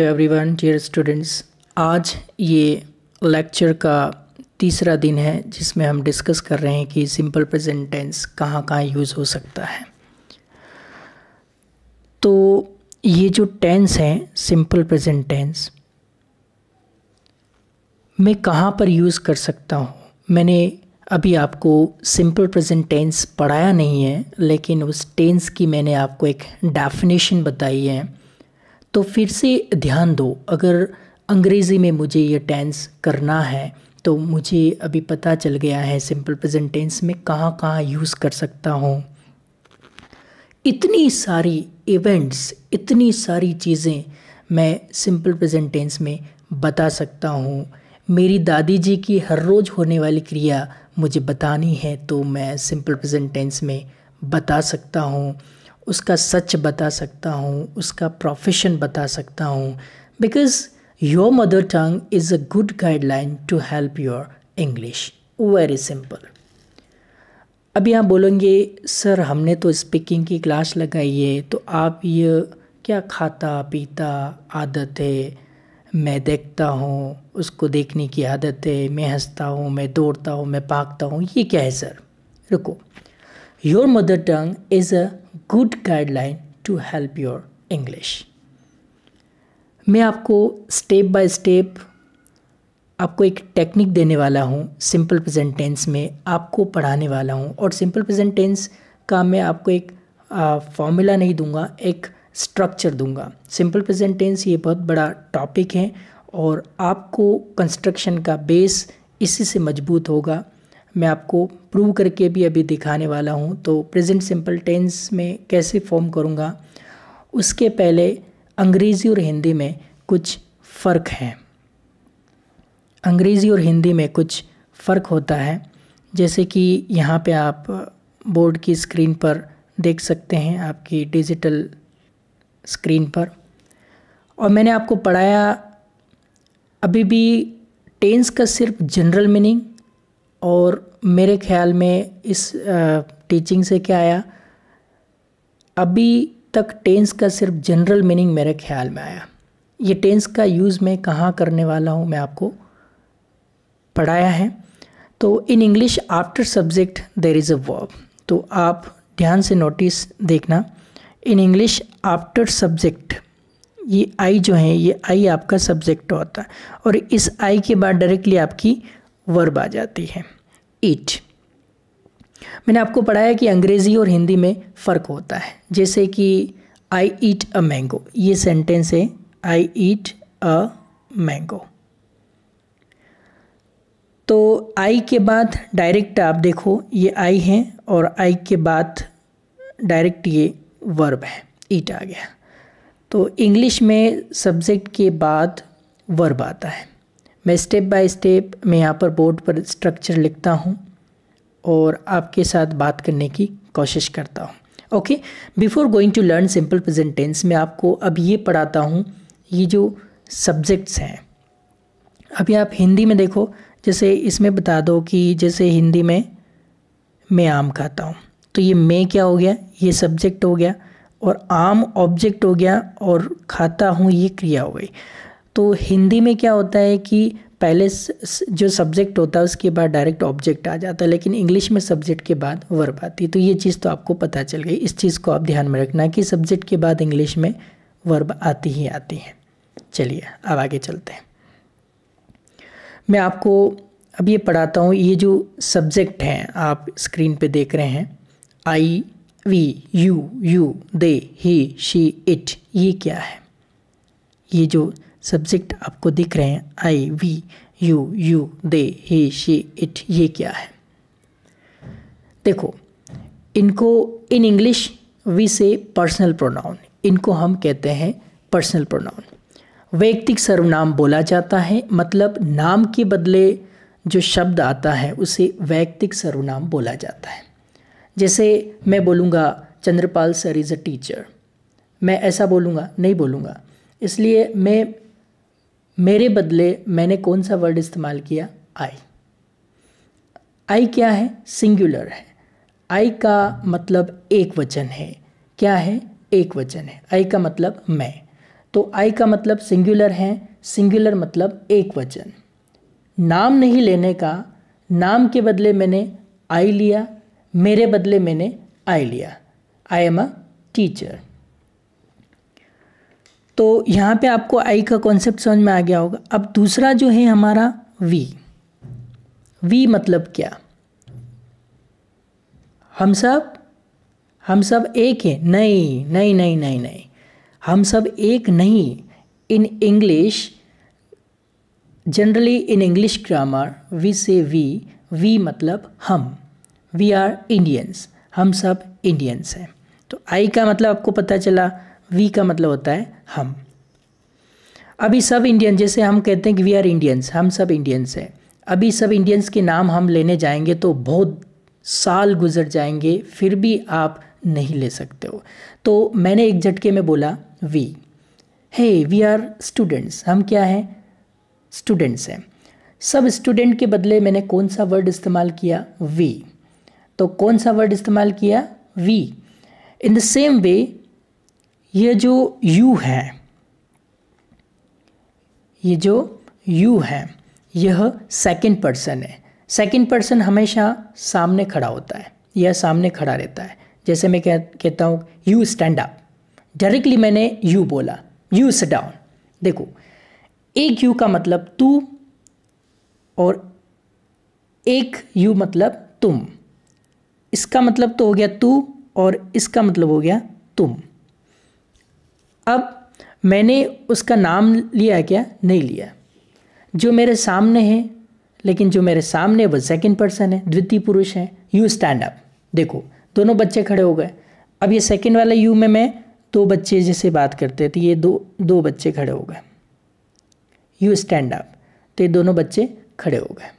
every one dear students आज ये lecture का तीसरा दिन है जिसमें हम डिस्कस कर रहे हैं कि सिंपल प्रेजेंट टेंस कहाँ कहाँ यूज़ हो सकता है तो ये जो टेंस हैं सिंपल प्रेजेंट टेंस मैं कहाँ पर यूज़ कर सकता हूँ मैंने अभी आपको सिंपल प्रेजेंट टेंस पढ़ाया नहीं है लेकिन उस टेंस की मैंने आपको एक डेफिनेशन बताई है तो फिर से ध्यान दो अगर अंग्रेज़ी में मुझे ये टेंस करना है तो मुझे अभी पता चल गया है सिंपल प्रेजेंट टेंस में कहाँ कहाँ यूज़ कर सकता हूँ इतनी सारी इवेंट्स इतनी सारी चीज़ें मैं सिंपल प्रेजेंट टेंस में बता सकता हूँ मेरी दादी जी की हर रोज़ होने वाली क्रिया मुझे बतानी है तो मैं सिंपल प्रेजेंट टेंस में बता सकता हूँ उसका सच बता सकता हूँ उसका प्रोफेशन बता सकता हूँ because your mother tongue is a good guideline to help your English very simple अब यहाँ बोलेंगे सर हमने तो स्पीकिंग की क्लास लगाई है तो आप ये क्या खाता पीता आदत है मैं देखता हूँ उसको देखने की आदत है मैं हंसता हूँ मैं दौड़ता हूँ मैं भागता हूँ ये क्या है सर रुको your mother tongue is a good guideline to help your English मैं आपको स्टेप बाय स्टेप आपको एक टेक्निक देने वाला हूँ सिंपल प्रेजेंट टेंस में आपको पढ़ाने वाला हूँ और सिंपल प्रेजेंट टेंस का मैं आपको एक फॉर्मूला नहीं दूंगा एक स्ट्रक्चर दूंगा सिंपल प्रेजेंट टेंस ये बहुत बड़ा टॉपिक है और आपको कंस्ट्रक्शन का बेस इसी से मजबूत होगा मैं आपको प्रूव करके भी अभी दिखाने वाला हूँ तो प्रेजेंट सिंपल टेंस में कैसे फॉर्म करूँगा उसके पहले अंग्रेज़ी और हिंदी में कुछ फ़र्क है अंग्रेज़ी और हिंदी में कुछ फ़र्क होता है जैसे कि यहाँ पे आप बोर्ड की स्क्रीन पर देख सकते हैं आपकी डिजिटल स्क्रीन पर और मैंने आपको पढ़ाया अभी भी टेंस का सिर्फ जनरल मीनिंग और मेरे ख्याल में इस टीचिंग से क्या आया अभी तक टेंस का सिर्फ जनरल मीनिंग मेरे ख्याल में आया ये टेंस का यूज़ मैं कहाँ करने वाला हूँ मैं आपको पढ़ाया है तो in English after subject there is a verb तो आप ध्यान से नोटिस देखना इन इंग्लिश आफ्टर सब्जेक्ट ये आई जो है ये आई आपका सब्जेक्ट होता है और इस आई के बाद डायरेक्टली आपकी वर्ब आ जाती है ईट मैंने आपको पढ़ाया कि अंग्रेज़ी और हिंदी में फ़र्क होता है जैसे कि आई ईट अ मैंगो ये सेंटेंस है आई ईट अ मैंगो तो आई के बाद डायरेक्ट आप देखो ये आई है और आई के बाद डायरेक्ट ये वर्ब है ईट आ गया तो इंग्लिश में सब्जेक्ट के बाद वर्ब आता है मैं स्टेप बाय स्टेप मैं यहाँ पर बोर्ड पर स्ट्रक्चर लिखता हूँ और आपके साथ बात करने की कोशिश करता हूँ okay before going to learn simple present tense मैं आपको अब ये पढ़ाता हूँ ये जो सब्जेक्ट्स हैं अभी आप हिंदी में देखो जैसे इसमें बता दो कि जैसे हिंदी में मैं आम खाता हूँ तो ये मैं क्या हो गया ये सब्जेक्ट हो गया और आम ऑब्जेक्ट हो गया और खाता हूँ ये क्रिया हो गई तो हिंदी में क्या होता है कि पहले जो सब्जेक्ट होता है उसके बाद डायरेक्ट ऑब्जेक्ट आ जाता है लेकिन इंग्लिश में सब्जेक्ट के बाद वर्ब आती है तो ये चीज़ तो आपको पता चल गई इस चीज़ को आप ध्यान में रखना कि सब्जेक्ट के बाद इंग्लिश में वर्ब आती ही आती है चलिए अब आगे चलते हैं मैं आपको अब ये पढ़ाता हूँ ये जो सब्जेक्ट हैं आप स्क्रीन पे देख रहे हैं I we you you they he she it ये क्या है ये जो सब्जेक्ट आपको दिख रहे हैं I we you you they he she it ये क्या है देखो इनको in English we say personal pronoun इनको हम कहते हैं पर्सनल प्रोनाउन वैयक्तिक सर्वनाम बोला जाता है मतलब नाम के बदले जो शब्द आता है उसे व्यक्तिक सर्वनाम बोला जाता है जैसे मैं बोलूँगा Chandrapal sir is a teacher मैं ऐसा बोलूँगा नहीं बोलूँगा इसलिए मैं मेरे बदले मैंने कौन सा वर्ड इस्तेमाल किया आई आई क्या है सिंगुलर है आई का मतलब एक वचन है क्या है एक वचन है आई का मतलब मैं तो आई का मतलब सिंगुलर है सिंगुलर मतलब एक वचन नाम नहीं लेने का नाम के बदले मैंने आई लिया मेरे बदले मैंने आई लिया आई एम अ टीचर तो यहाँ पे आपको आई का कॉन्सेप्ट समझ में आ गया होगा अब दूसरा जो है हमारा वी वी मतलब क्या हम सब हम सब एक हैं नहीं नहीं नहीं नहीं नहीं हम सब एक नहीं in English generally in English grammar we say we we मतलब हम वी आर इंडियंस हम सब इंडियंस हैं तो आई का मतलब आपको पता चला वी का मतलब होता है हम अभी सब इंडियन जैसे हम कहते हैं कि वी आर इंडियंस हम सब इंडियंस हैं अभी सब इंडियंस के नाम हम लेने जाएंगे तो बहुत साल गुजर जाएंगे फिर भी आप नहीं ले सकते हो तो मैंने एक झटके में बोला we hey we are students हम क्या हैं स्टूडेंट्स हैं सब स्टूडेंट के बदले मैंने कौन सा वर्ड इस्तेमाल किया वी तो कौन सा वर्ड इस्तेमाल किया we in the same way ये जो यू है ये जो यू है यह सेकंड पर्सन है सेकंड पर्सन हमेशा सामने खड़ा होता है यह सामने खड़ा रहता है जैसे मैं कह कहता हूँ यू स्टैंड अप डायरेक्टली मैंने यू बोला यू सिट डाउन देखो एक यू का मतलब तू और एक यू मतलब तुम इसका मतलब तो हो गया तू और इसका मतलब हो गया तुम अब मैंने उसका नाम लिया क्या नहीं लिया जो मेरे सामने है लेकिन जो मेरे सामने वो सेकंड पर्सन है द्वितीय पुरुष है यू स्टैंड अप देखो दोनों बच्चे खड़े हो गए अब ये सेकंड वाला यू में मैं दो बच्चे जैसे बात करते थे तो ये दो दो बच्चे खड़े हो गए यू स्टैंड अप तो ये दोनों बच्चे खड़े हो गए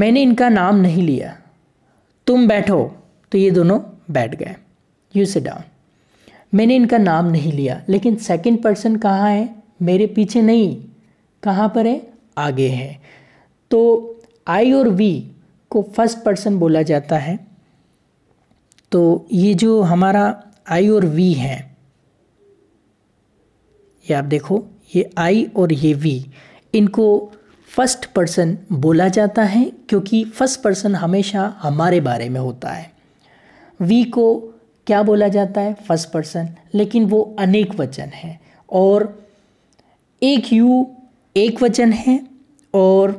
मैंने इनका नाम नहीं लिया तुम बैठो तो ये दोनों बैठ गए यू से डाउन मैंने इनका नाम नहीं लिया लेकिन सेकंड पर्सन कहाँ है मेरे पीछे नहीं कहाँ पर है आगे है तो आई और वी को फर्स्ट पर्सन बोला जाता है तो ये जो हमारा आई और वी है ये आप देखो ये आई और ये वी इनको फर्स्ट पर्सन बोला जाता है क्योंकि फर्स्ट पर्सन हमेशा हमारे बारे में होता है वी को क्या बोला जाता है फर्स्ट पर्सन लेकिन वो अनेक वचन है और एक यू एक वचन है और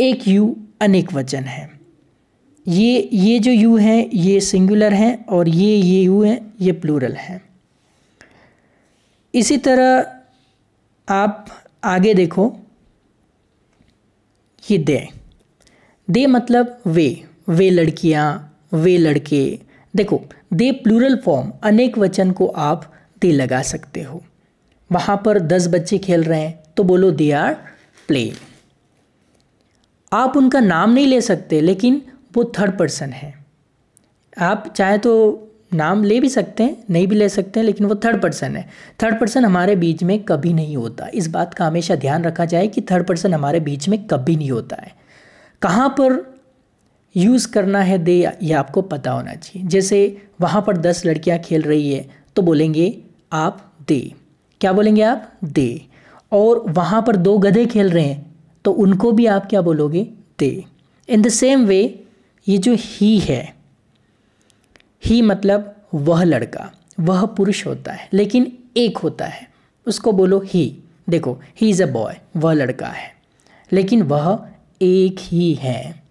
एक यू अनेक वचन है ये ये जो यू है ये सिंगुलर है और ये ये यू है ये प्लूरल है इसी तरह आप आगे देखो ये दे दे मतलब वे वे लड़कियाँ वे लड़के देखो दे प्लूरल फॉर्म अनेक वचन को आप दे लगा सकते हो वहां पर दस बच्चे खेल रहे हैं तो बोलो दे आर प्ले आप उनका नाम नहीं ले सकते लेकिन वो थर्ड पर्सन है आप चाहे तो नाम ले भी सकते हैं नहीं भी ले सकते हैं लेकिन वो थर्ड पर्सन है थर्ड पर्सन हमारे बीच में कभी नहीं होता इस बात का हमेशा ध्यान रखा जाए कि थर्ड पर्सन हमारे बीच में कभी नहीं होता है कहाँ पर यूज़ करना है दे ये आपको पता होना चाहिए जैसे वहाँ पर दस लड़कियाँ खेल रही है तो बोलेंगे आप दे क्या बोलेंगे आप दे और वहाँ पर दो गधे खेल रहे हैं तो उनको भी आप क्या बोलोगे दे इन द सेम वे ये जो ही है ही मतलब वह लड़का वह पुरुष होता है लेकिन एक होता है उसको बोलो ही देखो ही इज़ अ बॉय वह लड़का है लेकिन वह एक ही है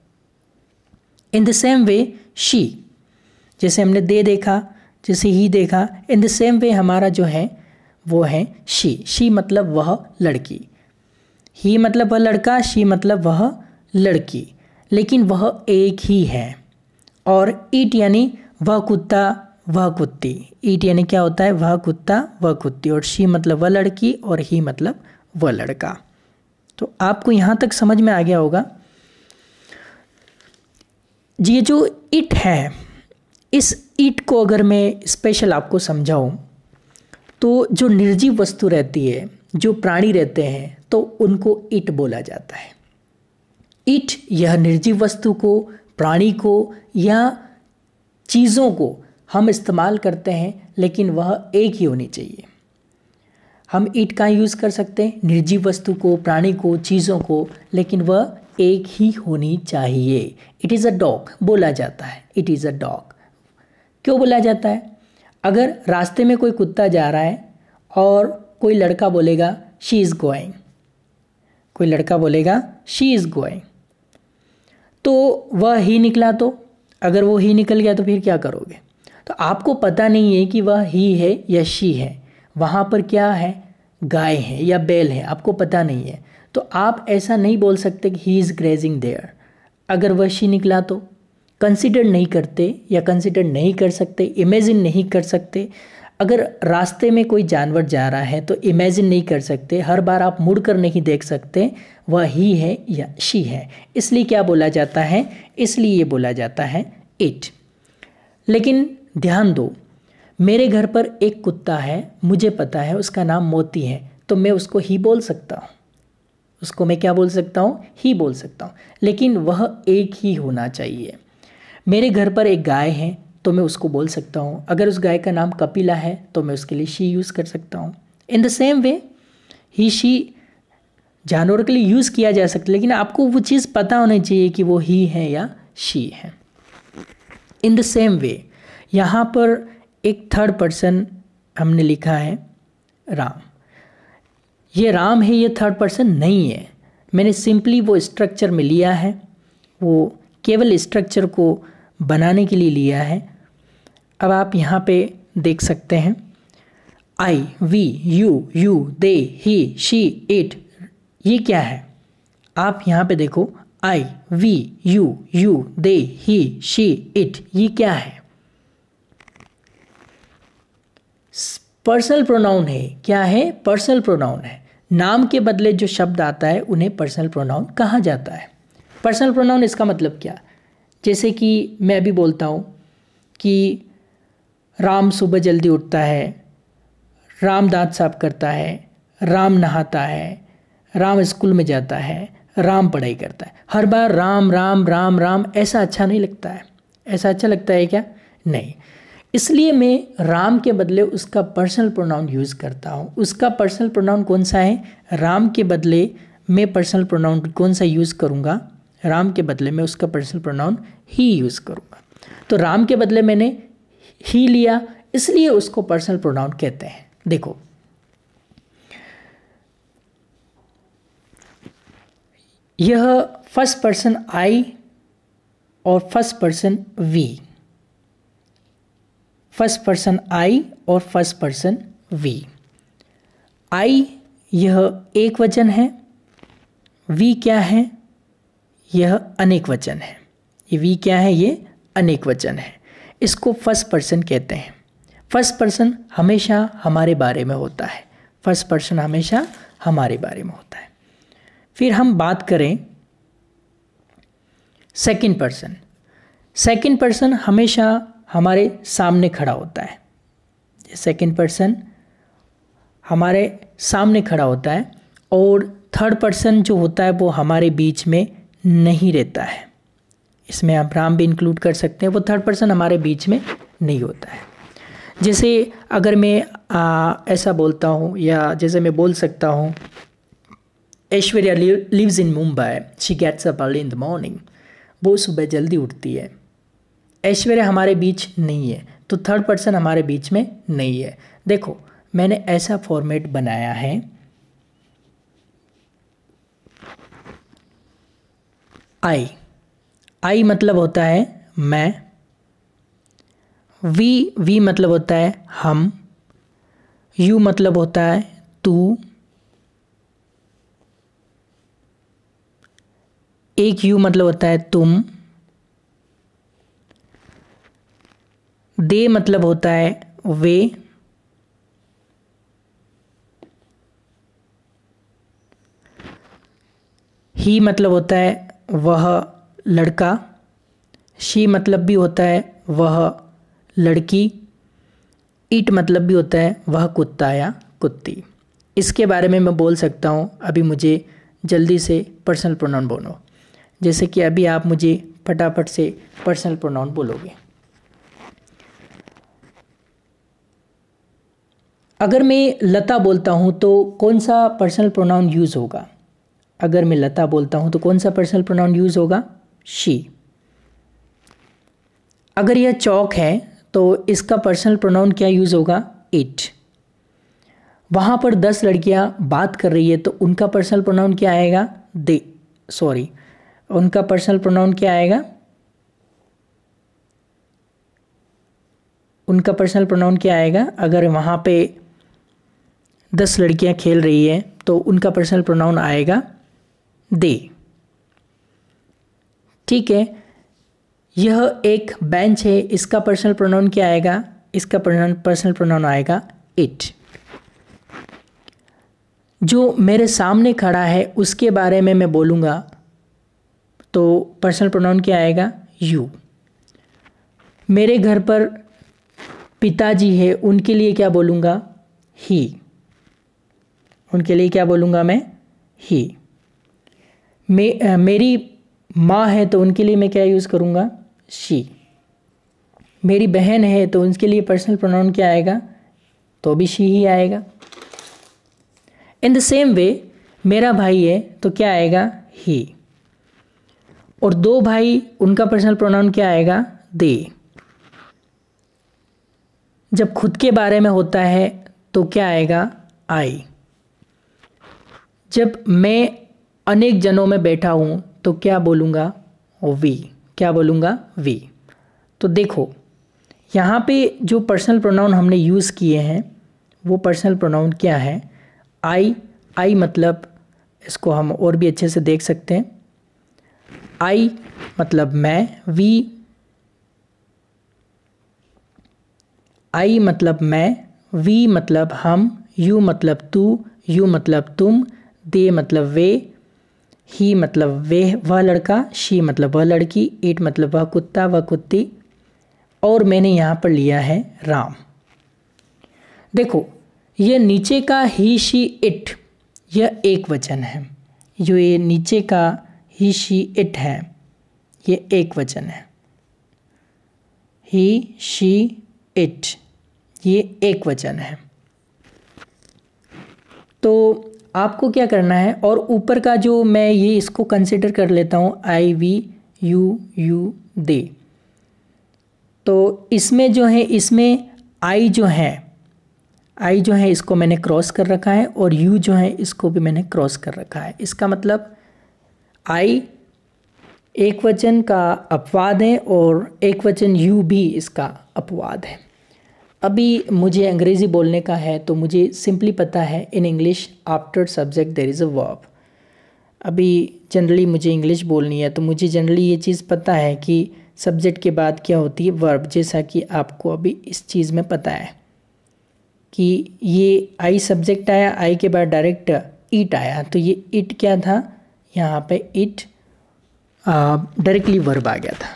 in the same way she जैसे हमने दे देखा जैसे ही देखा इन द सेम वे हमारा जो है वो है शी शी मतलब वह लड़की ही मतलब वह लड़का शी मतलब वह लड़की लेकिन वह एक ही है और ईट यानी वह कुत्ता वह कुत्ती ईट यानी क्या होता है वह कुत्ता वह कुत्ती और शी मतलब वह लड़की और ही मतलब वह लड़का तो आपको यहाँ तक समझ में आ गया होगा ये जो इट है इस ईट को अगर मैं स्पेशल आपको समझाऊं तो जो निर्जीव वस्तु रहती है जो प्राणी रहते हैं तो उनको ईट बोला जाता है ईट यह निर्जीव वस्तु को प्राणी को या चीज़ों को हम इस्तेमाल करते हैं लेकिन वह एक ही होनी चाहिए हम ईट का यूज़ कर सकते हैं निर्जीव वस्तु को प्राणी को चीज़ों को लेकिन वह एक ही होनी चाहिए इट इज़ अ डॉग बोला जाता है इट इज़ अ डॉग क्यों बोला जाता है अगर रास्ते में कोई कुत्ता जा रहा है और कोई लड़का बोलेगा शी इज़ गोइंग कोई लड़का बोलेगा शी इज़ गोइंग तो वह ही निकला तो अगर वो ही निकल गया तो फिर क्या करोगे तो आपको पता नहीं है कि वह ही है या शी है वहाँ पर क्या है गाय है या बैल है आपको पता नहीं है तो आप ऐसा नहीं बोल सकते कि ही इज़ ग्रेजिंग देयर अगर वह शी निकला तो कंसिडर नहीं करते या कंसिडर नहीं कर सकते इमेजिन नहीं कर सकते अगर रास्ते में कोई जानवर जा रहा है तो इमेजिन नहीं कर सकते हर बार आप मुड़ कर नहीं देख सकते वह ही है या शी है इसलिए क्या बोला जाता है इसलिए ये बोला जाता है इट लेकिन ध्यान दो मेरे घर पर एक कुत्ता है मुझे पता है उसका नाम मोती है तो मैं उसको ही बोल सकता हूँ उसको मैं क्या बोल सकता हूँ ही बोल सकता हूँ लेकिन वह एक ही होना चाहिए मेरे घर पर एक गाय है तो मैं उसको बोल सकता हूँ अगर उस गाय का नाम कपिला है तो मैं उसके लिए शी यूज़ कर सकता हूँ in the same way he she जानवर के लिए यूज़ किया जा सकता है लेकिन आपको वो चीज़ पता होनी चाहिए कि वो ही है या शी है इन द सेम वे यहाँ पर एक थर्ड पर्सन हमने लिखा है राम ये राम है ये थर्ड पर्सन नहीं है मैंने सिंपली वो स्ट्रक्चर में लिया है वो केवल स्ट्रक्चर को बनाने के लिए लिया है अब आप यहाँ पे देख सकते हैं I we you you they he she it ये क्या है आप यहाँ पे देखो I we you you they he she it ये क्या है पर्सनल प्रोनाउन है क्या है पर्सनल प्रोनाउन है नाम के बदले जो शब्द आता है उन्हें पर्सनल प्रोनाउन कहा जाता है पर्सनल प्रोनाउन इसका मतलब क्या जैसे कि मैं अभी बोलता हूँ कि राम सुबह जल्दी उठता है राम दांत साफ करता है राम नहाता है राम स्कूल में जाता है राम पढ़ाई करता है हर बार राम राम राम राम ऐसा अच्छा नहीं लगता है ऐसा अच्छा लगता है क्या नहीं इसलिए मैं राम के बदले उसका पर्सनल प्रोनाउन यूज़ करता हूँ उसका पर्सनल प्रोनाउन कौन सा है राम के बदले मैं पर्सनल प्रोनाउन कौन सा यूज़ करूँगा राम के बदले मैं उसका पर्सनल प्रोनाउन ही यूज़ करूँगा तो राम के बदले मैंने ही लिया इसलिए उसको पर्सनल प्रोनाउन कहते हैं देखो यह फर्स्ट पर्सन आई और first person we first person I और फर्स्ट पर्सन वी आई यह एक वचन है वी क्या है यह अनेक वचन है ये वी क्या है ये अनेक वचन है इसको फर्स्ट पर्सन कहते हैं फर्स्ट पर्सन हमेशा हमारे बारे में होता है फर्स्ट पर्सन हमेशा हमारे बारे में होता है फिर हम बात करें सेकंड पर्सन सेकंड पर्सन हमेशा हमारे सामने खड़ा होता है सेकेंड पर्सन हमारे सामने खड़ा होता है और थर्ड पर्सन जो होता है वो हमारे बीच में नहीं रहता है इसमें आप राम भी इंक्लूड कर सकते हैं वो थर्ड पर्सन हमारे बीच में नहीं होता है जैसे अगर मैं आ, ऐसा बोलता हूँ या जैसे मैं बोल सकता हूँ Aishwarya lives in Mumbai she gets up early in the morning वो सुबह जल्दी उठती है ऐश्वर्य हमारे बीच नहीं है तो थर्ड पर्सन हमारे बीच में नहीं है देखो मैंने ऐसा फॉर्मेट बनाया है आई आई मतलब होता है मैं वी वी मतलब होता है हम यू मतलब होता है तू एक यू मतलब होता है तुम दे मतलब होता है वे ही मतलब होता है वह लड़का शी मतलब भी होता है वह लड़की ईट मतलब भी होता है वह कुत्ता या कुत्ती इसके बारे में मैं बोल सकता हूँ अभी मुझे जल्दी से पर्सनल प्रोनाउन बोलो जैसे कि अभी आप मुझे फटाफट से पर्सनल प्रोनाउन बोलोगे अगर मैं लता बोलता हूँ तो कौन सा पर्सनल प्रोनाउन यूज़ होगा अगर मैं लता बोलता हूँ तो कौन सा पर्सनल प्रोनाउन यूज़ होगा शी अगर यह चौक है तो इसका पर्सनल प्रोनाउन क्या यूज़ होगा इट वहाँ पर दस लड़कियाँ बात कर रही है तो उनका पर्सनल प्रोनाउन क्या आएगा दे सॉरी उनका पर्सनल प्रोनाउन क्या आएगा उनका पर्सनल प्रोनाउन क्या आएगा अगर वहाँ पे दस लड़कियां खेल रही हैं तो उनका पर्सनल प्रोनाउन आएगा दे ठीक है यह एक बेंच है इसका पर्सनल प्रोनाउन क्या आएगा इसका पर्सनल प्रोनाउन आएगा इट जो मेरे सामने खड़ा है उसके बारे में मैं बोलूँगा तो पर्सनल प्रोनाउन क्या आएगा यू मेरे घर पर पिताजी है उनके लिए क्या बोलूँगा ही उनके लिए क्या बोलूँगा मैं ही मे आ, मेरी माँ है तो उनके लिए मैं क्या यूज़ करूँगा शी मेरी बहन है तो उनके लिए पर्सनल प्रोनाउन क्या आएगा तो भी शी ही आएगा इन द सेम वे मेरा भाई है तो क्या आएगा ही और दो भाई उनका पर्सनल प्रोनाउन क्या आएगा दे जब खुद के बारे में होता है तो क्या आएगा आई जब मैं अनेक जनों में बैठा हूँ तो क्या बोलूँगा वी क्या बोलूँगा वी तो देखो यहाँ पे जो पर्सनल प्रोनाउन हमने यूज़ किए हैं वो पर्सनल प्रोनाउन क्या है आई आई मतलब इसको हम और भी अच्छे से देख सकते हैं आई मतलब मैं वी आई मतलब मैं वी मतलब हम यू मतलब तू यू मतलब तुम दे मतलब वे ही मतलब वे वह लड़का शी मतलब वह लड़की इट मतलब वह कुत्ता वह कुत्ती और मैंने यहाँ पर लिया है राम देखो यह नीचे का ही शी इट यह एक वचन है जो ये नीचे का ही शी इट है यह एक वचन है ही शी इट ये एक वचन है तो आपको क्या करना है और ऊपर का जो मैं ये इसको कंसिडर कर लेता हूँ I we you you they तो इसमें जो है इसमें आई जो है आई जो है इसको मैंने क्रॉस कर रखा है और यू जो है इसको भी मैंने क्रॉस कर रखा है इसका मतलब आई एक वचन का अपवाद है और एक वचन यू भी इसका अपवाद है अभी मुझे अंग्रेज़ी बोलने का है तो मुझे सिंपली पता है in English after subject there is a verb अभी जनरली मुझे इंग्लिश बोलनी है तो मुझे जनरली ये चीज़ पता है कि सब्जेक्ट के बाद क्या होती है वर्ब जैसा कि आपको अभी इस चीज़ में पता है कि ये आई सब्जेक्ट आया आई के बाद डायरेक्ट इट आया तो ये इट क्या था यहाँ पे इट डायरेक्टली वर्ब आ गया था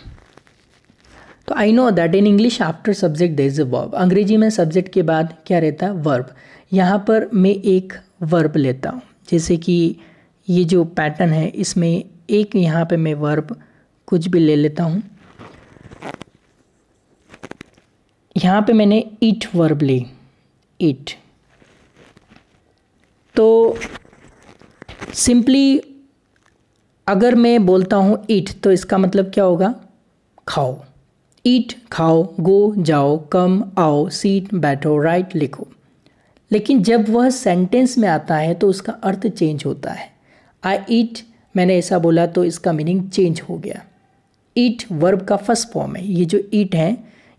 तो I know that in English after subject there is a verb अंग्रेजी में सब्जेक्ट के बाद क्या रहता है वर्ब यहाँ पर मैं एक वर्ब लेता हूँ जैसे कि ये जो पैटर्न है इसमें एक यहाँ पे मैं वर्ब कुछ भी ले लेता हूँ यहाँ पे मैंने इट वर्ब ली इट तो सिंपली अगर मैं बोलता हूँ इट तो इसका मतलब क्या होगा खाओ ईट खाओ गो जाओ कम आओ सीट बैठो राइट लिखो लेकिन जब वह सेंटेंस में आता है तो उसका अर्थ चेंज होता है आई ईट मैंने ऐसा बोला तो इसका मीनिंग चेंज हो गया ईट वर्ब का फर्स्ट फॉर्म है ये जो ईट है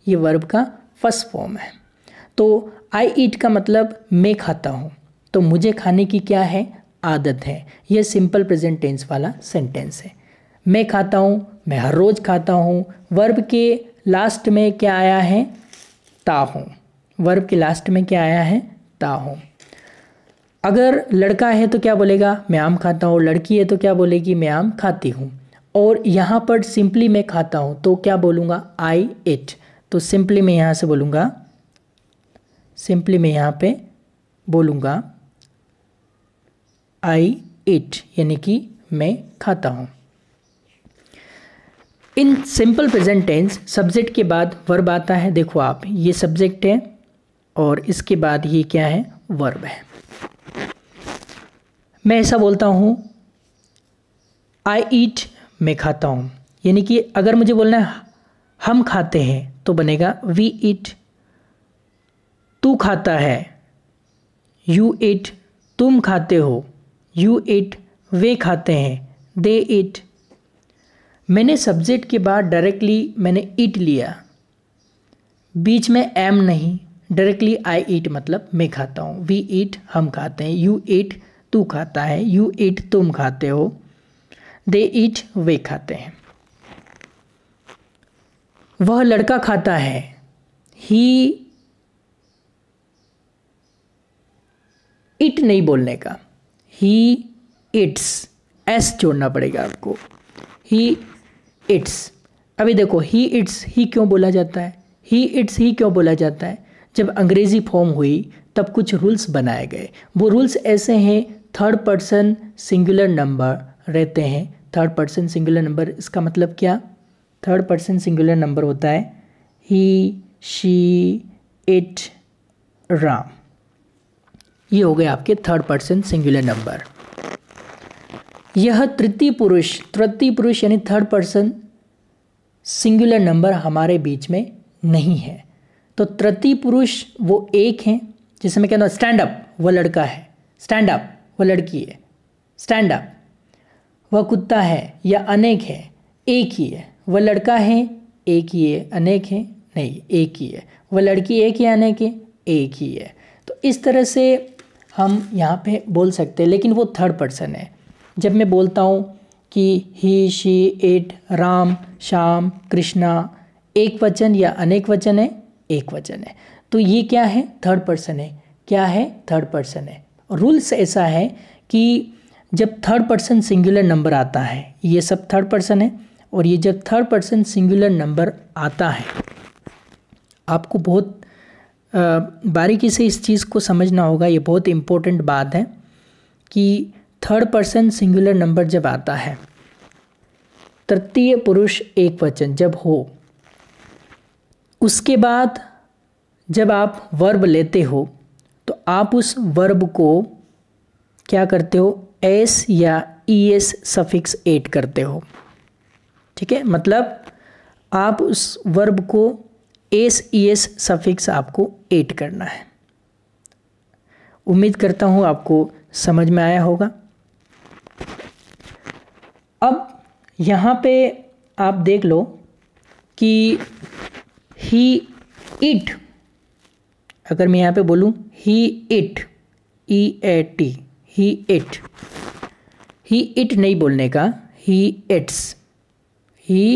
ये वर्ब का फर्स्ट फॉर्म है तो आई ईट का मतलब मैं खाता हूँ तो मुझे खाने की क्या है आदत है यह सिंपल प्रेजेंट टेंस वाला सेंटेंस है मैं खाता हूँ मैं हर रोज़ खाता हूँ वर्ब के लास्ट में क्या आया है ताहों वर्ब के लास्ट में क्या आया है ताहों अगर लड़का है तो क्या बोलेगा मैं आम खाता हूँ लड़की है तो क्या बोलेगी मैं आम खाती हूँ और यहाँ पर सिंपली मैं खाता हूँ तो क्या बोलूँगा आई इट तो सिंपली मैं यहाँ से बोलूँगा सिंपली मैं यहाँ पे बोलूँगा आई इट यानी कि मैं खाता हूँ in simple present tense subject के बाद वर्ब आता है देखो आप ये सब्जेक्ट है और इसके बाद ये क्या है वर्ब है मैं ऐसा बोलता हूँ आई ईट मैं खाता हूँ यानी कि अगर मुझे बोलना है हम खाते हैं तो बनेगा वी ईट तू खाता है यू ईट तुम खाते हो यू ईट वे खाते हैं दे ईट मैंने सब्जेक्ट के बाद डायरेक्टली मैंने ईट लिया बीच में एम नहीं डायरेक्टली आई ईट मतलब मैं खाता हूँ वी ईट हम खाते हैं यू ईट तू खाता है यू ईट तुम खाते हो दे ईट वे खाते हैं वह लड़का खाता है ही इट नहीं बोलने का ही इट्स एस जोड़ना पड़ेगा आपको ही इट्स अभी देखो ही इट्स ही क्यों बोला जाता है ही इट्स ही क्यों बोला जाता है जब अंग्रेज़ी फॉर्म हुई तब कुछ रूल्स बनाए गए वो रूल्स ऐसे हैं थर्ड पर्सन सिंगुलर नंबर रहते हैं थर्ड पर्सन सिंगुलर नंबर इसका मतलब क्या थर्ड पर्सन सिंगुलर नंबर होता है ही शी इट राम ये हो गए आपके थर्ड पर्सन सिंगुलर नंबर यह तृतीय पुरुष तृतीय पुरुष यानी थर्ड पर्सन सिंगुलर नंबर हमारे बीच में नहीं है तो तृतीय पुरुष वो एक हैं जिसे मैं कहता स्टैंड अप वह लड़का है स्टैंड अप वह लड़की है स्टैंड अप वह कुत्ता है या अनेक है एक ही है वह लड़का है एक ही है अनेक है नहीं एक ही है वह लड़की एक या अनेक है एक ही है तो इस तरह से हम यहाँ पे बोल सकते हैं लेकिन वो थर्ड पर्सन है जब मैं बोलता हूँ कि he she it Ram Shyam Krishna एक वचन या अनेक वचन है एक वचन है तो ये क्या है थर्ड पर्सन है क्या है थर्ड पर्सन है रूल्स ऐसा है कि जब थर्ड पर्सन सिंगुलर नंबर आता है ये सब थर्ड पर्सन है और ये जब थर्ड पर्सन सिंगुलर नंबर आता है आपको बहुत बारीकी से इस चीज़ को समझना होगा ये बहुत इम्पोर्टेंट बात है कि थर्ड पर्सन सिंगुलर नंबर जब आता है तृतीय पुरुष एक वचन जब हो उसके बाद जब आप वर्ब लेते हो तो आप उस वर्ब को क्या करते हो एस या ई एस सफिक्स एड करते हो ठीक है मतलब आप उस वर्ब को एस ई एस सफिक्स आपको एड करना है उम्मीद करता हूँ आपको समझ में आया होगा अब यहाँ पे आप देख लो कि ही इट अगर मैं यहाँ पे बोलूँ he it E A T he it he it नहीं बोलने का ही इट्स ही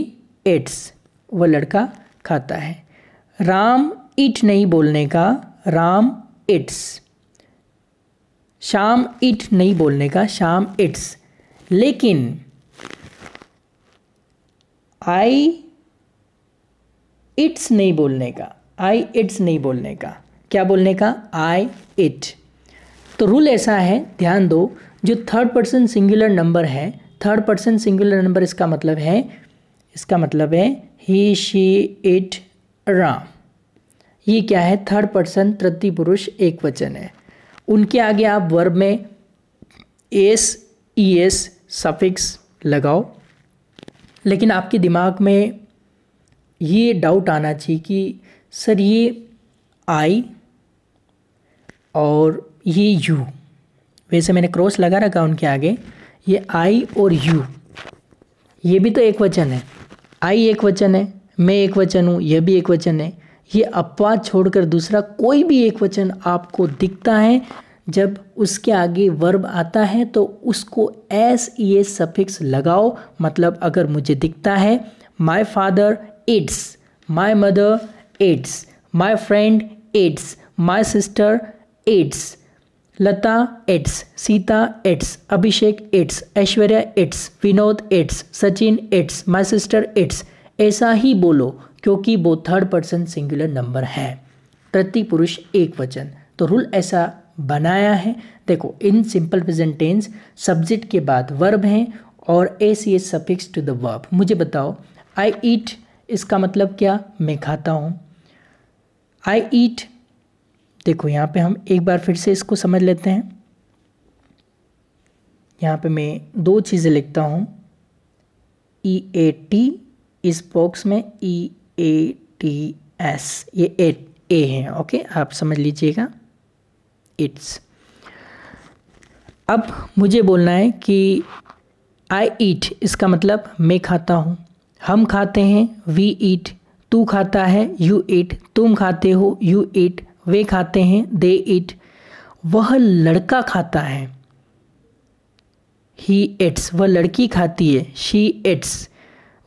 इट्स वह लड़का खाता है राम इट नहीं बोलने का राम इट्स शाम इट नहीं बोलने का शाम इट्स लेकिन आई इट्स नहीं बोलने का आई इट्स नहीं बोलने का क्या बोलने का आई इट तो रूल ऐसा है ध्यान दो जो थर्ड पर्सन सिंगुलर नंबर है थर्ड पर्सन सिंगुलर नंबर इसका मतलब है इसका मतलब है ही शी इट राम ये क्या है थर्ड पर्सन तृतीय पुरुष एक वचन है उनके आगे आप वर्ब में एस ई एस सफिक्स लगाओ लेकिन आपके दिमाग में ये डाउट आना चाहिए कि सर ये आई और ये यू वैसे मैंने क्रॉस लगा रखा उनके आगे ये आई और यू ये भी तो एक वचन है आई एक वचन है मैं एक वचन हूँ यह भी एक वचन है ये अपवाद छोड़कर दूसरा कोई भी एक वचन आपको दिखता है जब उसके आगे वर्ब आता है तो उसको एस ई एस सफिक्स लगाओ मतलब अगर मुझे दिखता है my father adds my mother adds my friend adds my sister adds Lata adds Sita adds Abhishek adds Aishwarya adds Vinod adds Sachin adds my sister adds ऐसा ही बोलो क्योंकि वो थर्ड पर्सन सिंगुलर नंबर है प्रति पुरुष एक वचन तो रूल ऐसा बनाया है देखो in simple present tense subject के बाद वर्ब हैं और A C S suffix to the verb मुझे बताओ आई ईट इसका मतलब क्या मैं खाता हूँ आई ईट देखो यहाँ पे हम एक बार फिर से इसको समझ लेते हैं यहाँ पे मैं दो चीज़ें लिखता हूँ ई ए टी इस बॉक्स में ई ए टी एस ये ए ए हैं ओके आप समझ लीजिएगा इट्स अब मुझे बोलना है कि आई ईट इसका मतलब मैं खाता हूँ हम खाते हैं वी ईट तू खाता है यू ईट तुम खाते हो यू ईट वे खाते हैं दे ईट वह लड़का खाता है ही एट्स वह लड़की खाती है शी एट्स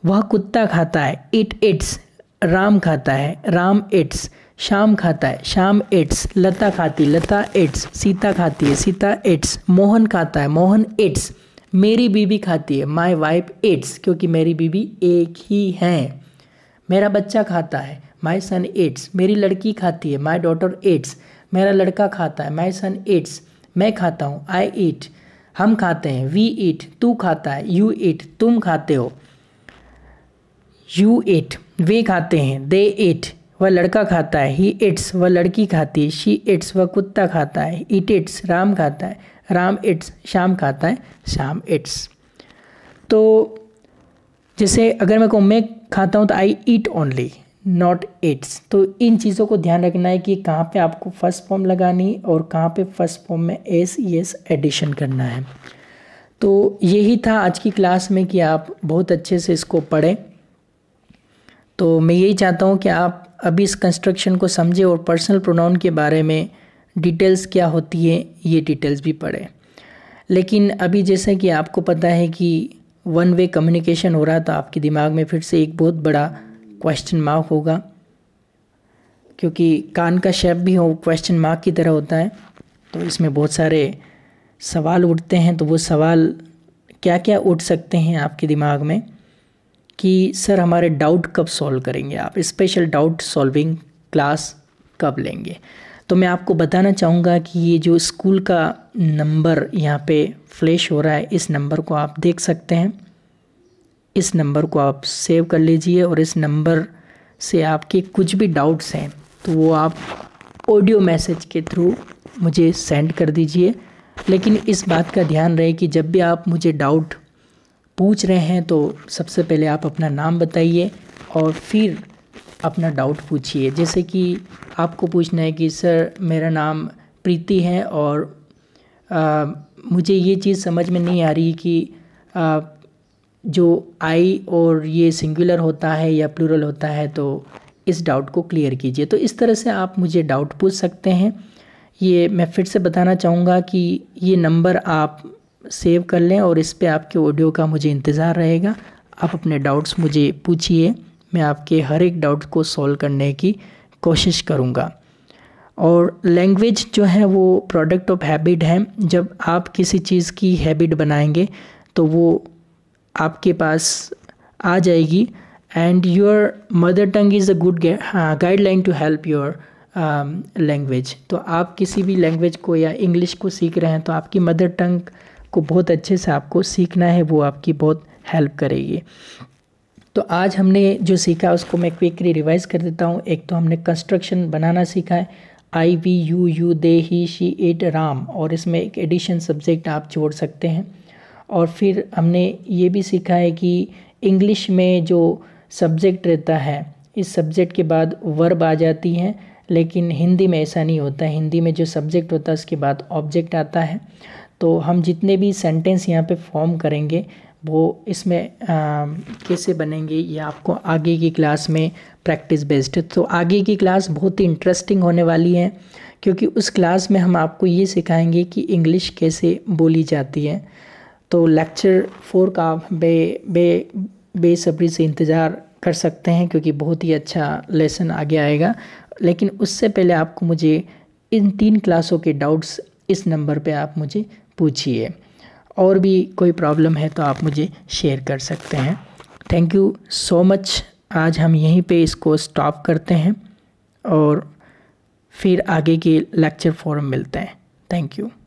वह कुत्ता खाता है इट एट्स राम खाता है राम एट्स शाम खाता है शाम एट्स लता खाती लता एट्स सीता खाती है सीता एट्स मोहन खाता है मोहन एट्स मेरी बीबी खाती है माई वाइफ एट्स क्योंकि मेरी बीबी एक ही हैं मेरा बच्चा खाता है माई सन एट्स मेरी लड़की खाती है माई डॉटर एट्स मेरा लड़का खाता है माई सन एट्स मैं खाता हूँ आई ईट हम खाते हैं वी ईट तू खाता है यू ईट तुम खाते हो यू ईट वे खाते हैं दे ईट वह लड़का खाता है ही इट्स वह लड़की खाती है शी इट्स वह कुत्ता खाता है इट इट्स राम खाता है राम इट्स शाम खाता है शाम इट्स तो जैसे अगर मैं कहूँ मैं खाता हूँ तो I eat only not eats तो इन चीज़ों को ध्यान रखना है कि कहाँ पे आपको फर्स्ट फॉर्म लगानी और कहाँ पे फर्स्ट फॉर्म में एस एस एडिशन करना है तो यही था आज की क्लास में कि आप बहुत अच्छे से इसको पढ़ें तो मैं यही चाहता हूँ कि आप अभी इस कंस्ट्रक्शन को समझे और पर्सनल प्रोनाउन के बारे में डिटेल्स क्या होती है ये डिटेल्स भी पढ़े लेकिन अभी जैसे कि आपको पता है कि वन वे कम्युनिकेशन हो रहा था तो आपके दिमाग में फिर से एक बहुत बड़ा क्वेश्चन मार्क होगा क्योंकि कान का शेप भी हो क्वेश्चन मार्क की तरह होता है तो इसमें बहुत सारे सवाल उठते हैं तो वो सवाल क्या क्या उठ सकते हैं आपके दिमाग में कि सर हमारे डाउट कब सॉल्व करेंगे आप स्पेशल डाउट सॉल्विंग क्लास कब लेंगे तो मैं आपको बताना चाहूँगा कि ये जो स्कूल का नंबर यहाँ पे फ्लैश हो रहा है इस नंबर को आप देख सकते हैं इस नंबर को आप सेव कर लीजिए और इस नंबर से आपके कुछ भी डाउट्स हैं तो वो आप ऑडियो मैसेज के थ्रू मुझे सेंड कर दीजिए लेकिन इस बात का ध्यान रहे कि जब भी आप मुझे डाउट पूछ रहे हैं तो सबसे पहले आप अपना नाम बताइए और फिर अपना डाउट पूछिए जैसे कि आपको पूछना है कि सर मेरा नाम प्रीति है और आ, मुझे ये चीज़ समझ में नहीं आ रही कि आ, जो आई और ये सिंगुलर होता है या प्लूरल होता है तो इस डाउट को क्लियर कीजिए तो इस तरह से आप मुझे डाउट पूछ सकते हैं ये मैं फिर से बताना चाहूँगा कि ये नंबर आप सेव कर लें और इस पर आपके ऑडियो का मुझे इंतज़ार रहेगा आप अपने डाउट्स मुझे पूछिए मैं आपके हर एक डाउट को सॉल्व करने की कोशिश करूँगा और लैंग्वेज जो है वो प्रोडक्ट ऑफ हैबिट है जब आप किसी चीज़ की हैबिट बनाएंगे तो वो आपके पास आ जाएगी and your mother tongue is a good guideline to help your language तो आप किसी भी लैंग्वेज को या इंग्लिश को सीख रहे हैं तो आपकी मदर टंग को बहुत अच्छे से आपको सीखना है वो आपकी बहुत हेल्प करेगी तो आज हमने जो सीखा उसको मैं क्विकली रिवाइज कर देता हूँ एक तो हमने कंस्ट्रक्शन बनाना सीखा है I we you you they he she it Ram और इसमें एक एडिशन सब्जेक्ट आप जोड़ सकते हैं और फिर हमने ये भी सीखा है कि इंग्लिश में जो सब्जेक्ट रहता है इस सब्जेक्ट के बाद वर्ब आ जाती है लेकिन हिंदी में ऐसा नहीं होता हिंदी में जो सब्जेक्ट होता है उसके बाद ऑब्जेक्ट आता है तो हम जितने भी सेंटेंस यहाँ पे फॉर्म करेंगे वो इसमें कैसे बनेंगे ये आपको आगे की क्लास में प्रैक्टिस बेस्ड तो आगे की क्लास बहुत ही इंटरेस्टिंग होने वाली है क्योंकि उस क्लास में हम आपको ये सिखाएंगे कि इंग्लिश कैसे बोली जाती है तो लेक्चर फोर का बे बे बेसब्री से इंतज़ार कर सकते हैं क्योंकि बहुत ही अच्छा लेसन आगे आएगा लेकिन उससे पहले आपको मुझे इन तीन क्लासों के डाउट्स इस नंबर पे आप मुझे पूछिए और भी कोई प्रॉब्लम है तो आप मुझे शेयर कर सकते हैं थैंक यू सो मच आज हम यहीं पे इसको स्टॉप करते हैं और फिर आगे के लेक्चर फॉरम मिलते हैं थैंक यू